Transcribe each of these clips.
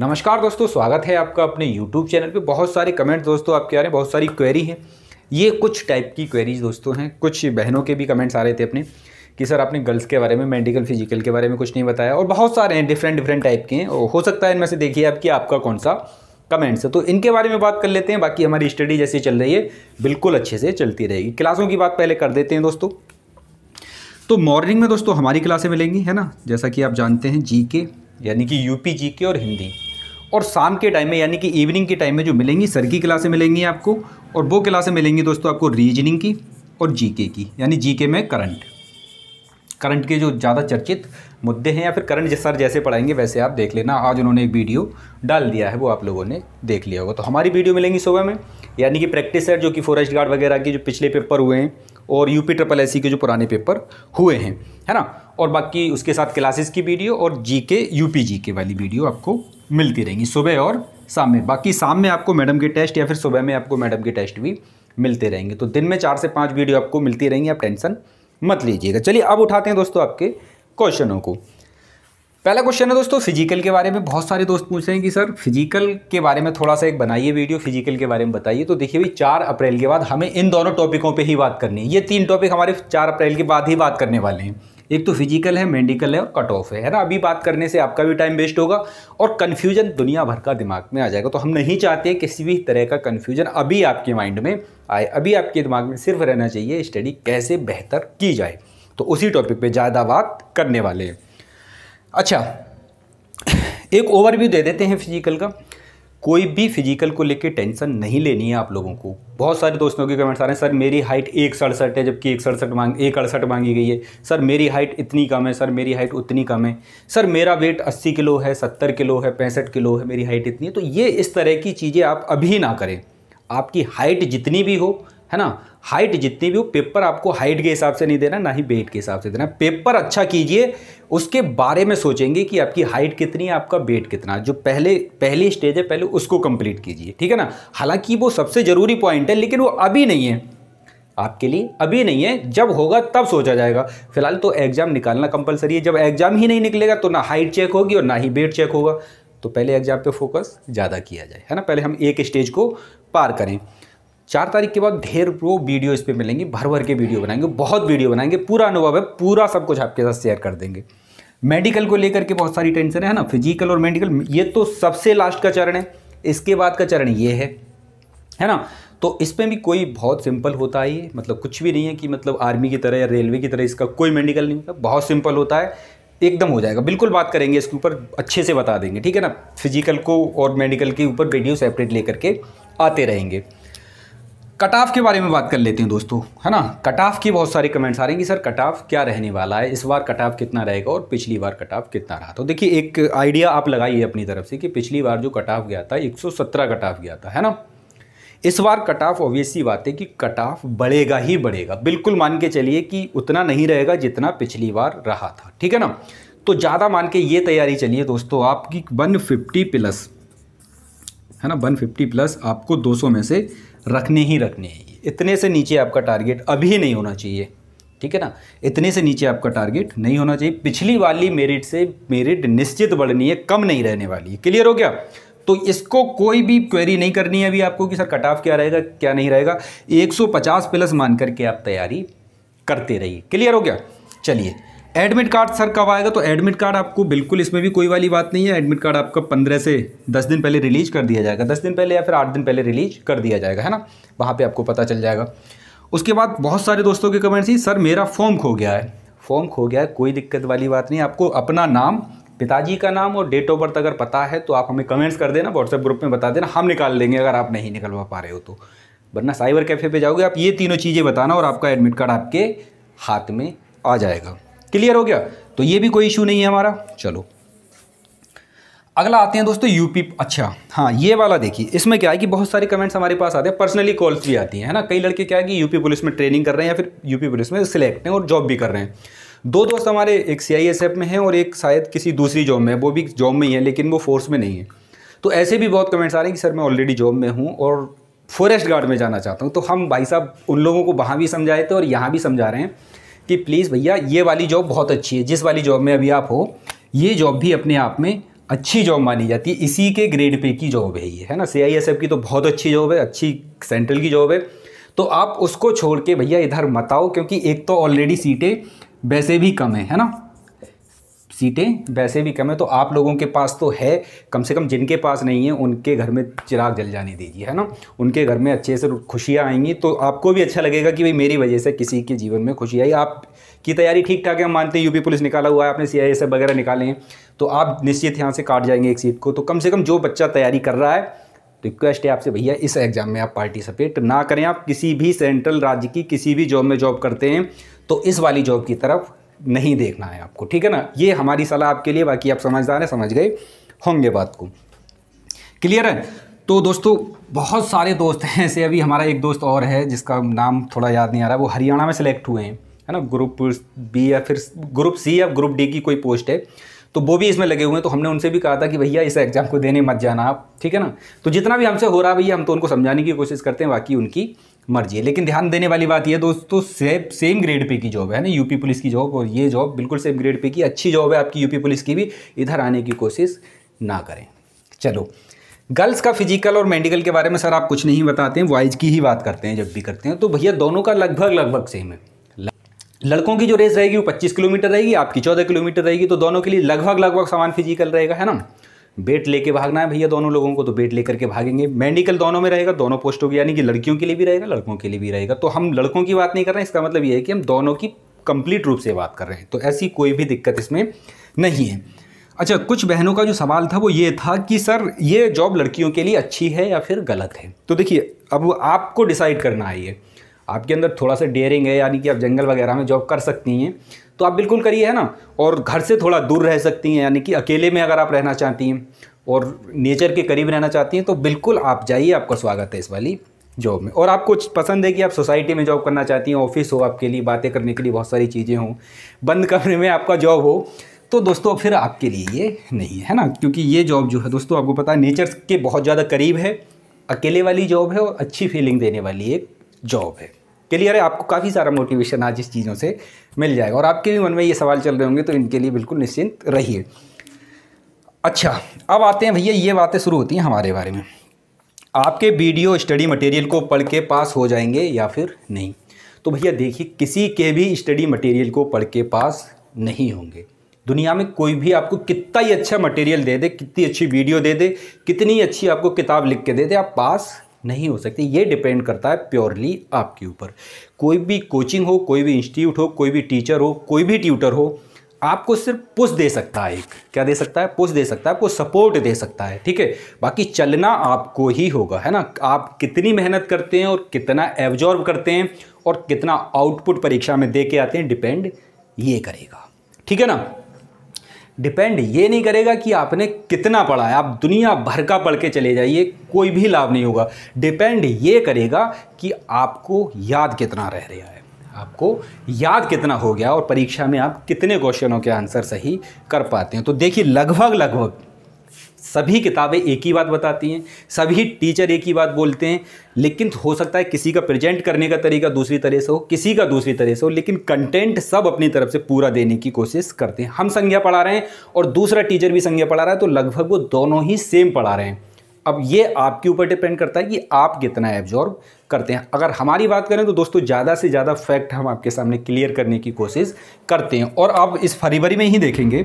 नमस्कार दोस्तों स्वागत है आपका अपने यूट्यूब चैनल पे बहुत सारे कमेंट दोस्तों आपके आ रहे हैं बहुत सारी क्वेरी हैं ये कुछ टाइप की क्वेरीज दोस्तों हैं कुछ बहनों के भी कमेंट्स आ रहे थे अपने कि सर आपने गर्ल्स के बारे में मेडिकल फिजिकल के बारे में कुछ नहीं बताया और बहुत सारे हैं डिफरेंट डिफरेंट टाइप के हैं हो सकता है इनमें से देखिए आप कि आपका कौन सा कमेंट्स है तो इनके बारे में बात कर लेते हैं बाकी हमारी स्टडी जैसे चल रही है बिल्कुल अच्छे से चलती रहेगी क्लासों की बात पहले कर देते हैं दोस्तों तो मॉर्निंग में दोस्तों हमारी क्लासें मिलेंगी है ना जैसा कि आप जानते हैं जी यानी कि यूपी जी और हिंदी और शाम के टाइम में यानी कि इवनिंग के टाइम में जो मिलेंगी सर की क्लासें मिलेंगी आपको और वो क्लासें मिलेंगी दोस्तों आपको रीजनिंग की और जीके की यानी जीके में करंट करंट के जो ज़्यादा चर्चित मुद्दे हैं या फिर करंट सर जैसे पढ़ाएंगे वैसे आप देख लेना आज उन्होंने एक वीडियो डाल दिया है वो आप लोगों ने देख लिया होगा तो हमारी वीडियो मिलेंगी सुबह में यानी कि प्रैक्टिस है जो कि फॉरेस्ट गार्ड वगैरह के जो पिछले पेपर हुए हैं और यूपी ट्रिपल एस के जो पुराने पेपर हुए हैं है ना और बाकी उसके साथ क्लासेस की वीडियो और जी के यूपी जी के वाली वीडियो आपको मिलती रहेंगी सुबह और शाम में बाकी शाम में आपको मैडम के टेस्ट या फिर सुबह में आपको मैडम के टेस्ट भी मिलते रहेंगे तो दिन में चार से पाँच वीडियो आपको मिलती रहेंगी आप टेंशन मत लीजिएगा चलिए अब उठाते हैं दोस्तों आपके क्वेश्चनों को पहला क्वेश्चन है दोस्तों फिजिकल के बारे में बहुत सारे दोस्त पूछ रहे हैं कि सर फिजिकल के बारे में थोड़ा सा एक बनाइए वीडियो फिजिकल के बारे में बताइए तो देखिए भाई चार अप्रैल के बाद हमें इन दोनों टॉपिकों पे ही बात करनी है ये तीन टॉपिक हमारे चार अप्रैल के बाद ही बात करने वाले हैं एक तो फिजिकल है मेडिकल है और कट ऑफ है है ना अभी बात करने से आपका भी टाइम वेस्ट होगा और कन्फ्यूजन दुनिया भर का दिमाग में आ जाएगा तो हम नहीं चाहते किसी भी तरह का कन्फ्यूजन अभी आपके माइंड में आए अभी आपके दिमाग में सिर्फ रहना चाहिए स्टडी कैसे बेहतर की जाए तो उसी टॉपिक पर ज़्यादा बात करने वाले हैं अच्छा एक ओवरव्यू दे देते हैं फिजिकल का कोई भी फिजिकल को लेके टेंशन नहीं लेनी है आप लोगों को बहुत सारे दोस्तों के कमेंट्स आ रहे हैं सर मेरी हाइट एक सड़सठ है जबकि एक सड़सठ मांग एक अड़सठ मांगी गई है सर मेरी हाइट इतनी कम है सर मेरी हाइट उतनी कम है सर मेरा वेट 80 किलो है 70 किलो है पैंसठ किलो है मेरी हाइट इतनी है तो ये इस तरह की चीज़ें आप अभी ना करें आपकी हाइट जितनी भी हो है ना हाइट जितनी भी हो पेपर आपको हाइट के हिसाब से नहीं देना ना ही वेट के हिसाब से देना पेपर अच्छा कीजिए उसके बारे में सोचेंगे कि आपकी हाइट कितनी है आपका वेट कितना जो पहले पहली स्टेज है पहले उसको कंप्लीट कीजिए ठीक है ना हालांकि वो सबसे ज़रूरी पॉइंट है लेकिन वो अभी नहीं है आपके लिए अभी नहीं है जब होगा तब सोचा जाएगा फिलहाल तो एग्ज़ाम निकालना कंपलसरी है जब एग्ज़ाम ही नहीं निकलेगा तो ना हाइट चेक होगी और ना ही वेट चेक होगा तो पहले एग्ज़ाम पे फोकस ज़्यादा किया जाए है ना पहले हम एक स्टेज को पार करें चार तारीख के बाद ढेर वो वीडियो इस पर मिलेंगे भर भर के वीडियो बनाएंगे बहुत वीडियो बनाएंगे पूरा अनुभव है पूरा सब कुछ आपके साथ शेयर कर देंगे मेडिकल को लेकर के बहुत सारी टेंशन है ना फिजिकल और मेडिकल ये तो सबसे लास्ट का चरण है इसके बाद का चरण ये है है ना तो इसमें भी कोई बहुत सिंपल होता है ये मतलब कुछ भी नहीं है कि मतलब आर्मी की तरह या रेलवे की तरह इसका कोई मेडिकल नहीं होता बहुत सिंपल होता है एकदम हो जाएगा बिल्कुल बात करेंगे इसके ऊपर अच्छे से बता देंगे ठीक है ना फिजिकल को और मेडिकल के ऊपर वीडियो सेपरेट लेकर के आते रहेंगे कट ऑफ के बारे में बात कर लेते हैं दोस्तों है ना कट ऑफ की बहुत सारी कमेंट्स आ रही हैं कि सर कट ऑफ क्या रहने वाला है इस बार कट ऑफ कितना रहेगा और पिछली बार कट ऑफ कितना रहा तो देखिए एक आइडिया आप लगाइए अपनी तरफ से कि पिछली बार जो कट ऑफ गया था 117 कट ऑफ गया था है ना इस बार कट ऑफ ऑब्वियसली बात है कि कट ऑफ बढ़ेगा ही बढ़ेगा बिल्कुल मान के चलिए कि उतना नहीं रहेगा जितना पिछली बार रहा था ठीक है ना तो ज़्यादा मान के ये तैयारी चलिए दोस्तों आपकी फिफ्टी प्लस है ना 150 प्लस आपको 200 में से रखने ही रखने हैं इतने से नीचे आपका टारगेट अभी नहीं होना चाहिए ठीक है ना इतने से नीचे आपका टारगेट नहीं होना चाहिए पिछली वाली मेरिट से मेरिट निश्चित बढ़नी है कम नहीं रहने वाली है क्लियर हो गया तो इसको कोई भी क्वेरी नहीं करनी है अभी आपको कि सर कट ऑफ क्या रहेगा क्या नहीं रहेगा 150 प्लस मान करके आप तैयारी करते रहिए क्लियर हो गया चलिए एडमिट कार्ड सर कब आएगा तो एडमिट कार्ड आपको बिल्कुल इसमें भी कोई वाली बात नहीं है एडमिट कार्ड आपका पंद्रह से दस दिन पहले रिलीज कर दिया जाएगा दस दिन पहले या फिर आठ दिन पहले रिलीज कर दिया जाएगा है ना वहाँ पर आपको पता चल जाएगा उसके बाद बहुत सारे दोस्तों के कमेंट्स ही सर मेरा फॉर्म खो गया है फॉर्म खो गया है कोई दिक्कत वाली बात नहीं आपको अपना नाम पिताजी का नाम और डेट ऑफ बर्थ अगर पता है तो आप हमें कमेंट्स कर देना व्हाट्सएप ग्रुप में बता देना हम निकाल देंगे अगर आप नहीं निकलवा पा रहे हो तो वरना साइबर कैफ़े पे जाओगे आप ये तीनों चीज़ें बताना और आपका एडमिट कार्ड आपके हाथ में आ जाएगा क्लियर हो गया तो ये भी कोई इशू नहीं है हमारा चलो अगला आते हैं दोस्तों यूपी अच्छा हाँ ये वाला देखिए इसमें क्या है कि बहुत सारे कमेंट्स हमारे पास आते हैं पर्सनली कॉल्स भी आती हैं है ना कई लड़के क्या है कि यूपी पुलिस में ट्रेनिंग कर रहे हैं या फिर यूपी पुलिस में सिलेक्ट हैं और जॉब भी कर रहे हैं दो दोस्त हमारे एक सी में हैं और एक शायद किसी दूसरी जॉब में है वो भी जॉब में ही है लेकिन वो फोर्स में नहीं है तो ऐसे भी बहुत कमेंट्स आ रहे हैं कि सर मैं ऑलरेडी जॉब में हूँ और फॉरेस्ट गार्ड में जाना चाहता हूँ तो हम भाई साहब उन लोगों को वहाँ भी समझाए थे और यहाँ भी समझा रहे हैं कि प्लीज़ भैया ये वाली जॉब बहुत अच्छी है जिस वाली जॉब में अभी आप हो ये जॉब भी अपने आप में अच्छी जॉब मानी जाती है इसी के ग्रेड पे की जॉब है ये है ना सी की तो बहुत अच्छी जॉब है अच्छी सेंट्रल की जॉब है तो आप उसको छोड़ के भैया इधर मत आओ क्योंकि एक तो ऑलरेडी सीटें वैसे भी कम है है ना सीटें वैसे भी कम है तो आप लोगों के पास तो है कम से कम जिनके पास नहीं है उनके घर में चिराग जल जाने दीजिए है ना उनके घर में अच्छे से खुशियाँ आएंगी तो आपको भी अच्छा लगेगा कि भाई मेरी वजह से किसी के जीवन में खुशी आई आप की तैयारी ठीक ठाक है हम मानते हैं यूपी पुलिस निकाला हुआ है आपने सी आई एस वगैरह निकाले हैं तो आप निश्चित यहाँ से काट जाएंगे एक सीट को तो कम से कम जो बच्चा तैयारी कर रहा है रिक्वेस्ट है आपसे भैया इस एग्ज़ाम में आप पार्टिसिपेट ना करें आप किसी भी सेंट्रल राज्य की किसी भी जॉब में जॉब करते हैं तो इस वाली जॉब की तरफ नहीं देखना है आपको ठीक है ना ये हमारी सलाह आपके लिए बाकी आप समझदार हैं समझ गए होंगे बात को क्लियर है तो दोस्तों बहुत सारे दोस्त हैं ऐसे अभी हमारा एक दोस्त और है जिसका नाम थोड़ा याद नहीं आ रहा वो हरियाणा में सेलेक्ट हुए हैं है ना ग्रुप बी या फिर ग्रुप सी या ग्रुप डी की कोई पोस्ट है तो वो भी इसमें लगे हुए हैं तो हमने उनसे भी कहा था कि भैया इस एग्ज़ाम को देने मत जाना आप ठीक है ना तो जितना भी हमसे हो रहा है भैया हम तो उनको समझाने की कोशिश करते हैं बाकी उनकी मर्जी है लेकिन ध्यान देने वाली बात यह दोस्तों से, सेम ग्रेड पे की जॉब है ना यूपी पुलिस की जॉब और ये जॉब बिल्कुल सेम ग्रेड पे की अच्छी जॉब है आपकी यूपी पुलिस की भी इधर आने की कोशिश ना करें चलो गर्ल्स का फिजिकल और मेडिकल के बारे में सर आप कुछ नहीं बताते हैं वॉइज की ही बात करते हैं जब भी करते हैं तो भैया दोनों का लगभग लगभग सेम है लड़कों की जो रेस रहेगी वो 25 किलोमीटर रहेगी आपकी 14 किलोमीटर रहेगी तो दोनों के लिए लगभग लगभग समान फिजिकल रहेगा है ना बेट लेके भागना है भैया दोनों लोगों को तो बेट लेकर के भागेंगे मेडिकल दोनों में रहेगा दोनों पोस्ट होगी यानी कि लड़कियों के लिए भी रहेगा लड़कों के लिए भी रहेगा तो हम लड़कों की बात नहीं कर रहे हैं इसका मतलब ये है कि हम दोनों की कंप्लीट रूप से बात कर रहे हैं तो ऐसी कोई भी दिक्कत इसमें नहीं है अच्छा कुछ बहनों का जो सवाल था वो ये था कि सर ये जॉब लड़कियों के लिए अच्छी है या फिर गलत है तो देखिए अब आपको डिसाइड करना है ये आपके अंदर थोड़ा सा डेयरिंग है यानी कि आप जंगल वगैरह में जॉब कर सकती हैं तो आप बिल्कुल करिए है ना और घर से थोड़ा दूर रह सकती हैं यानी कि अकेले में अगर आप रहना चाहती हैं और नेचर के करीब रहना चाहती हैं तो बिल्कुल आप जाइए आपका स्वागत है इस वाली जॉब में और आपको पसंद है कि आप सोसाइटी में जॉब करना चाहती हैं ऑफिस हो आपके लिए बातें करने के लिए बहुत सारी चीज़ें हों बंद कमरे में आपका जॉब हो तो दोस्तों फिर आपके लिए ये नहीं है ना क्योंकि ये जॉब जो है दोस्तों आपको पता है नेचर के बहुत ज़्यादा करीब है अकेले वाली जॉब है और अच्छी फीलिंग देने वाली एक जॉब है क्लियर है आपको काफ़ी सारा मोटिवेशन आज इस चीज़ों से मिल जाएगा और आपके भी मन में ये सवाल चल रहे होंगे तो इनके लिए बिल्कुल निश्चिंत रहिए अच्छा अब आते हैं भैया ये बातें शुरू होती हैं हमारे बारे में आपके वीडियो स्टडी मटेरियल को पढ़ के पास हो जाएंगे या फिर नहीं तो भैया देखिए किसी के भी स्टडी मटेरियल को पढ़ के पास नहीं होंगे दुनिया में कोई भी आपको कितना ही अच्छा मटेरियल दे दे कितनी अच्छी वीडियो दे दे कितनी अच्छी आपको किताब लिख के दे दे आप पास नहीं हो सकते ये डिपेंड करता है प्योरली आपके ऊपर कोई भी कोचिंग हो कोई भी इंस्टीट्यूट हो कोई भी टीचर हो कोई भी ट्यूटर हो आपको सिर्फ पुश दे सकता है एक क्या दे सकता है पुश दे सकता है आपको सपोर्ट दे सकता है ठीक है बाकी चलना आपको ही होगा है ना आप कितनी मेहनत करते हैं और कितना एब्जॉर्व करते हैं और कितना आउटपुट परीक्षा में दे के आते हैं डिपेंड ये करेगा ठीक है ना डिपेंड ये नहीं करेगा कि आपने कितना पढ़ा है आप दुनिया भर का पढ़ के चले जाइए कोई भी लाभ नहीं होगा डिपेंड ये करेगा कि आपको याद कितना रह रहा है आपको याद कितना हो गया और परीक्षा में आप कितने क्वेश्चनों के आंसर सही कर पाते हैं तो देखिए लगभग लगभग सभी किताबें एक ही बात बताती हैं सभी टीचर एक ही बात बोलते हैं लेकिन हो सकता है किसी का प्रेजेंट करने का तरीका दूसरी तरह से हो किसी का दूसरी तरह से हो लेकिन कंटेंट सब अपनी तरफ से पूरा देने की कोशिश करते हैं हम संज्ञा पढ़ा रहे हैं और दूसरा टीचर भी संज्ञा पढ़ा रहा है तो लगभग वो दोनों ही सेम पढ़ा रहे हैं अब ये आपके ऊपर डिपेंड करता है कि आप कितना एब्जॉर्ब करते हैं अगर हमारी बात करें तो दोस्तों ज़्यादा से ज़्यादा फैक्ट हम आपके सामने क्लियर करने की कोशिश करते हैं और आप इस फरवरी में ही देखेंगे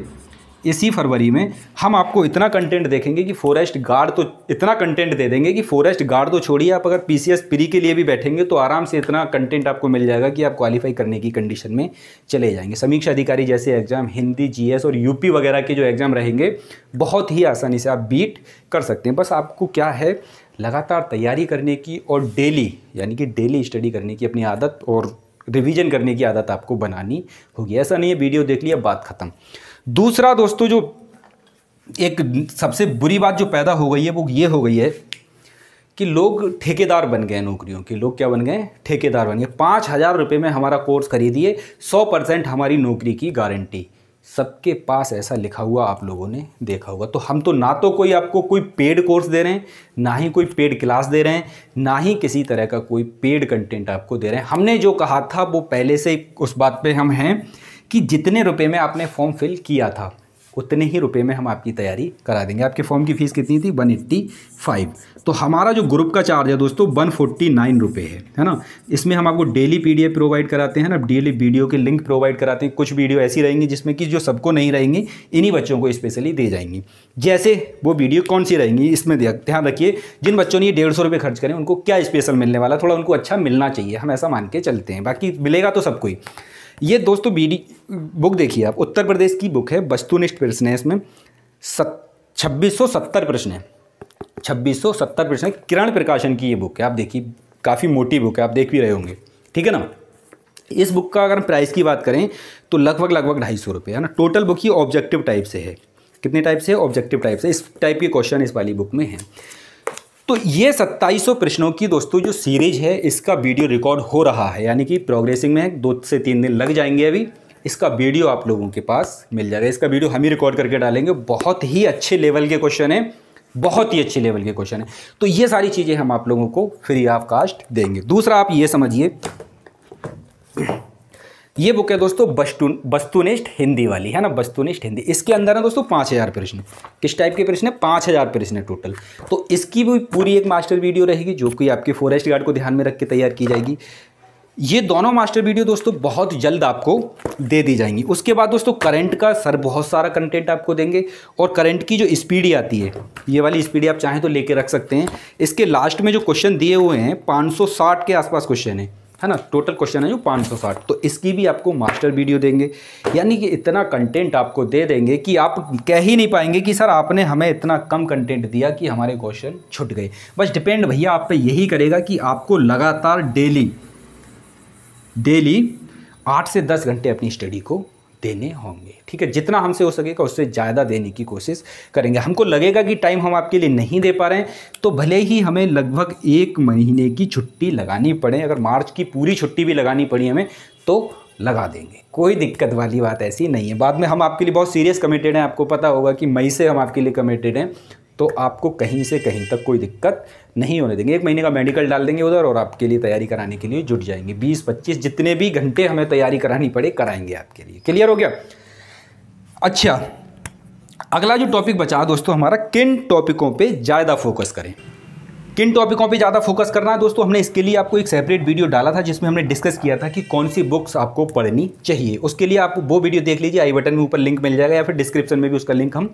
इसी फरवरी में हम आपको इतना कंटेंट देखेंगे कि फॉरेस्ट गार्ड तो इतना कंटेंट दे देंगे कि फॉरेस्ट गार्ड तो छोड़िए आप अगर पी सी प्री के लिए भी बैठेंगे तो आराम से इतना कंटेंट आपको मिल जाएगा कि आप क्वालिफाई करने की कंडीशन में चले जाएंगे समीक्षा अधिकारी जैसे एग्जाम हिंदी जी और यूपी वगैरह के जो एग्ज़ाम रहेंगे बहुत ही आसानी से आप बीट कर सकते हैं बस आपको क्या है लगातार तैयारी करने की और डेली यानी कि डेली स्टडी करने की अपनी आदत और रिवीजन करने की आदत आपको बनानी होगी ऐसा नहीं है वीडियो देख लिया बात ख़त्म दूसरा दोस्तों जो एक सबसे बुरी बात जो पैदा हो गई है वो ये हो गई है कि लोग ठेकेदार बन गए नौकरियों के लोग क्या बन गए ठेकेदार बन गए पाँच हज़ार रुपये में हमारा कोर्स खरीदिए सौ परसेंट हमारी नौकरी की गारंटी सबके पास ऐसा लिखा हुआ आप लोगों ने देखा होगा तो हम तो ना तो कोई आपको कोई पेड कोर्स दे रहे हैं ना ही कोई पेड क्लास दे रहे हैं ना ही किसी तरह का कोई पेड कंटेंट आपको दे रहे हैं हमने जो कहा था वो पहले से उस बात पर हम हैं कि जितने रुपए में आपने फॉर्म फिल किया था उतने ही रुपए में हम आपकी तैयारी करा देंगे आपके फॉर्म की फ़ीस कितनी थी वन एट्टी फाइव तो हमारा जो ग्रुप का चार्ज है दोस्तों वन फोर्टी नाइन रुपये है है ना इसमें हम आपको डेली पीडीएफ प्रोवाइड कराते हैं ना डेली वीडियो के लिंक प्रोवाइड कराते हैं कुछ वीडियो ऐसी रहेंगी जिसमें कि जो सबको नहीं रहेंगी इन्हीं बच्चों को स्पेशली दे जाएंगी जैसे वो वीडियो कौन सी रहेंगी इसमें ध्यान रखिए जिन बच्चों ने ये डेढ़ सौ रुपये खर्च करें उनको क्या स्पेशल मिलने वाला थोड़ा उनको अच्छा मिलना चाहिए हम ऐसा मान के चलते हैं बाकी मिलेगा तो सबको ही ये दोस्तों बी बुक देखिए आप उत्तर प्रदेश की बुक है वस्तुनिष्ठ प्रश्न है इसमें सत छब्बीस प्रश्न है छब्बीस प्रश्न किरण प्रकाशन की ये बुक है आप देखिए काफ़ी मोटी बुक है आप देख भी रहे होंगे ठीक है ना इस बुक का अगर हम प्राइस की बात करें तो लगभग लगभग ढाई सौ रुपये है ना टोटल बुक ही ऑब्जेक्टिव टाइप से है कितने टाइप से ऑब्जेक्टिव टाइप से इस टाइप के क्वेश्चन इस वाली बुक में हैं तो ये 2700 प्रश्नों की दोस्तों जो सीरीज है इसका वीडियो रिकॉर्ड हो रहा है यानी कि प्रोग्रेसिंग में दो से तीन दिन लग जाएंगे अभी इसका वीडियो आप लोगों के पास मिल जाएगा इसका वीडियो हम ही रिकॉर्ड करके डालेंगे बहुत ही अच्छे लेवल के क्वेश्चन हैं बहुत ही अच्छे लेवल के क्वेश्चन हैं तो ये सारी चीज़ें हम आप लोगों को फ्री ऑफ कास्ट देंगे दूसरा आप ये समझिए ये बुक है दोस्तों बस्तुन वस्तुनिष्ठ हिंदी वाली है ना वस्तुनिष्ठ हिंदी इसके अंदर है दोस्तों पाँच हज़ार प्रश्न किस टाइप के प्रश्न है पाँच हज़ार प्रश्न है टोटल तो इसकी भी पूरी एक मास्टर वीडियो रहेगी जो कि आपके फॉरेस्ट गार्ड को ध्यान में रख के तैयार की जाएगी ये दोनों मास्टर वीडियो दोस्तों बहुत जल्द आपको दे दी जाएंगी उसके बाद दोस्तों करंट का सर बहुत सारा कंटेंट आपको देंगे और करंट की जो स्पीड आती है ये वाली स्पीड आप चाहें तो लेके रख सकते हैं इसके लास्ट में जो क्वेश्चन दिए हुए हैं 560 के आसपास क्वेश्चन है है ना टोटल क्वेश्चन है जो 560 तो इसकी भी आपको मास्टर वीडियो देंगे यानी कि इतना कंटेंट आपको दे देंगे कि आप कह ही नहीं पाएंगे कि सर आपने हमें इतना कम कंटेंट दिया कि हमारे क्वेश्चन छुट गए बस डिपेंड भैया आप पे यही करेगा कि आपको लगातार डेली डेली आठ से दस घंटे अपनी स्टडी को देने होंगे ठीक है जितना हमसे हो सकेगा उससे ज़्यादा देने की कोशिश करेंगे हमको लगेगा कि टाइम हम आपके लिए नहीं दे पा रहे हैं तो भले ही हमें लगभग एक महीने की छुट्टी लगानी पड़े अगर मार्च की पूरी छुट्टी भी लगानी पड़ी हमें तो लगा देंगे कोई दिक्कत वाली बात ऐसी नहीं है बाद में हम आपके लिए बहुत सीरियस कमिटेड हैं आपको पता होगा कि मई से हम आपके लिए कमिटेड हैं तो आपको कहीं से कहीं तक कोई दिक्कत नहीं होने देंगे एक महीने का मेडिकल डाल देंगे उधर और आपके लिए तैयारी कराने के लिए जुट जाएंगे बीस पच्चीस जितने भी घंटे हमें तैयारी करानी पड़े कराएंगे आपके लिए क्लियर हो गया अच्छा अगला जो टॉपिक बचा दोस्तों हमारा किन टॉपिकों पे ज़्यादा फोकस करें किन टॉपिकों पे ज़्यादा फोकस करना है दोस्तों हमने इसके लिए आपको एक सेपरेट वीडियो डाला था जिसमें हमने डिस्कस किया था कि कौन सी बुक्स आपको पढ़नी चाहिए उसके लिए आप वो वीडियो देख लीजिए आई बटन में ऊपर लिंक मिल जाएगा या फिर डिस्क्रिप्शन में भी उसका लिंक हम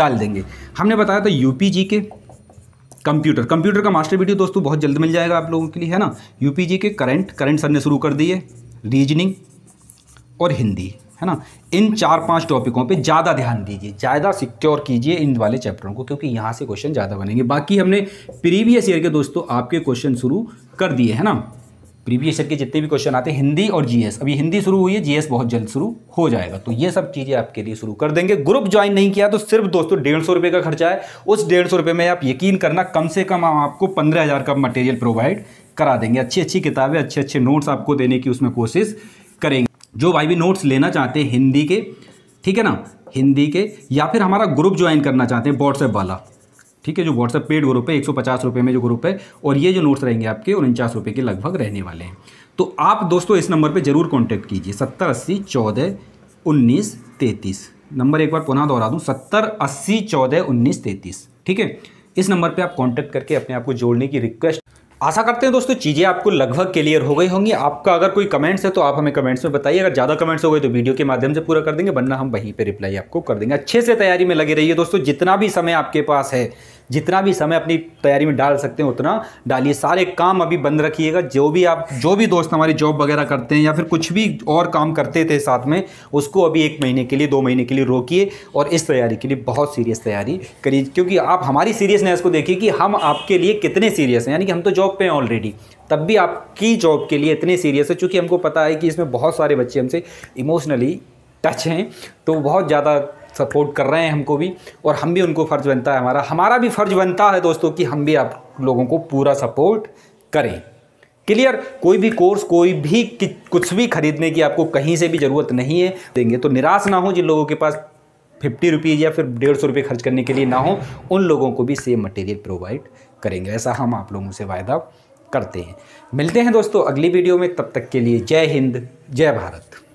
डाल देंगे हमने बताया था यूपी जी के कंप्यूटर कंप्यूटर का मास्टर वीडियो दोस्तों बहुत जल्द मिल जाएगा आप लोगों के लिए है ना यूपी जी के करंट करंट सर ने शुरू कर दिए रीजनिंग और हिंदी है ना इन चार पांच टॉपिकों पे ज़्यादा ध्यान दीजिए ज़्यादा सिक्योर कीजिए इन वाले चैप्टरों को क्योंकि यहाँ से क्वेश्चन ज़्यादा बनेंगे बाकी हमने प्रीवियस ईयर के दोस्तों आपके क्वेश्चन शुरू कर दिए है ना प्रीवियस ईयर के जितने भी क्वेश्चन आते हैं हिंदी और जीएस अभी हिंदी शुरू हुई है जीएस बहुत जल्द शुरू हो जाएगा तो ये सब चीज़ें आपके लिए शुरू कर देंगे ग्रुप ज्वाइन नहीं किया तो सिर्फ दोस्तों डेढ़ सौ रुपये का खर्चा है उस डेढ़ सौ रुपये में आप यकीन करना कम से कम हम आपको पंद्रह हज़ार का मटेरियल प्रोवाइड करा देंगे अच्छी अच्छी किताबें अच्छे अच्छे नोट्स आपको देने की उसमें कोशिश करेंगे जो भाई भी नोट्स लेना चाहते हैं हिंदी के ठीक है ना हिंदी के या फिर हमारा ग्रुप ज्वाइन करना चाहते हैं व्हाट्सएप वाला ठीक है जो व्हाट्सएप पेड ग्रुप है एक सौ में जो ग्रुप है और ये जो नोट्स रहेंगे आपके उनचास रुपये के लगभग रहने वाले हैं तो आप दोस्तों इस नंबर पर ज़रूर कॉन्टैक्ट कीजिए सत्तर अस्सी चौदह उन्नीस तैंतीस नंबर एक बार पुनः दोहरा दूँ सत्तर अस्सी चौदह उन्नीस तैंतीस ठीक है इस नंबर पे आप कांटेक्ट करके अपने आप को जोड़ने की रिक्वेस्ट आशा करते हैं दोस्तों चीज़ें आपको लगभग क्लियर हो गई होंगी आपका अगर कोई कमेंट्स है तो आप हमें कमेंट्स में बताइए अगर ज़्यादा कमेंट्स हो गए तो वीडियो के माध्यम से पूरा कर देंगे वरना हम वहीं पर रिप्लाई आपको कर देंगे अच्छे से तैयारी में लगे रहिए दोस्तों जितना भी समय आपके पास है जितना भी समय अपनी तैयारी में डाल सकते हैं उतना डालिए सारे काम अभी बंद रखिएगा जो भी आप जो भी दोस्त हमारी जॉब वगैरह करते हैं या फिर कुछ भी और काम करते थे साथ में उसको अभी एक महीने के लिए दो महीने के लिए रोकिए और इस तैयारी के लिए बहुत सीरियस तैयारी करिए क्योंकि आप हमारी सीरियसनेस को देखिए कि हम आपके लिए कितने सीरियस हैं यानी कि हम तो जॉब पर हैं ऑलरेडी तब भी आपकी जॉब के लिए इतने सीरियस है चूँकि हमको पता है कि इसमें बहुत सारे बच्चे हमसे इमोशनली टच हैं तो बहुत ज़्यादा सपोर्ट कर रहे हैं हमको भी और हम भी उनको फ़र्ज़ बनता है हमारा हमारा भी फ़र्ज़ बनता है दोस्तों कि हम भी आप लोगों को पूरा सपोर्ट करें क्लियर कोई भी कोर्स कोई भी कुछ भी खरीदने की आपको कहीं से भी ज़रूरत नहीं है देंगे तो निराश ना हो जिन लोगों के पास फिफ्टी रुपीज़ या फिर डेढ़ सौ रुपये खर्च करने के लिए ना हो उन लोगों को भी सेम मटेरियल प्रोवाइड करेंगे ऐसा हम आप लोगों से वायदा करते हैं मिलते हैं दोस्तों अगली वीडियो में तब तक के लिए जय हिंद जय भारत